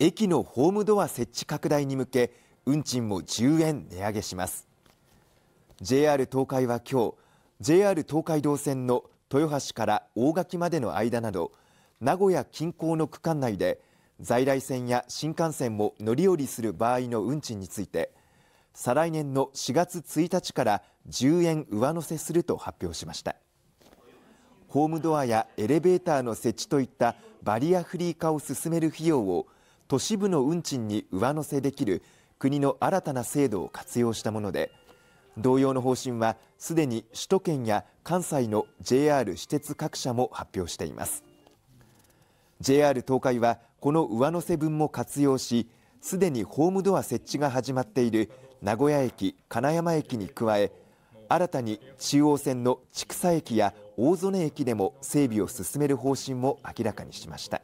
駅のホームドア設置拡大に向け運賃も10円値上げします JR 東海は今日 JR 東海道線の豊橋から大垣までの間など名古屋近郊の区間内で在来線や新幹線も乗り降りする場合の運賃について再来年の4月1日から10円上乗せすると発表しましたホームドアやエレベーターの設置といったバリアフリー化を進める費用を都市部の運賃に上乗せできる国の新たな制度を活用したもので同様の方針はすでに首都圏や関西の JR 私鉄各社も発表しています JR 東海はこの上乗せ分も活用しすでにホームドア設置が始まっている名古屋駅金山駅に加え新たに中央線の千草駅や大曽根駅でも整備を進める方針も明らかにしました。